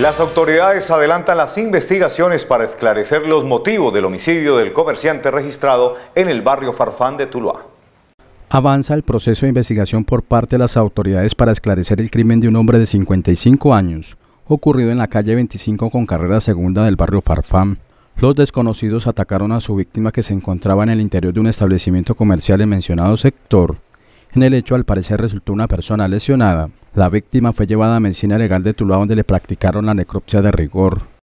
Las autoridades adelantan las investigaciones para esclarecer los motivos del homicidio del comerciante registrado en el barrio Farfán de Tuluá. Avanza el proceso de investigación por parte de las autoridades para esclarecer el crimen de un hombre de 55 años, ocurrido en la calle 25 con carrera segunda del barrio Farfán. Los desconocidos atacaron a su víctima que se encontraba en el interior de un establecimiento comercial en mencionado sector en el hecho, al parecer, resultó una persona lesionada. La víctima fue llevada a medicina legal de Tuluá donde le practicaron la necropsia de rigor.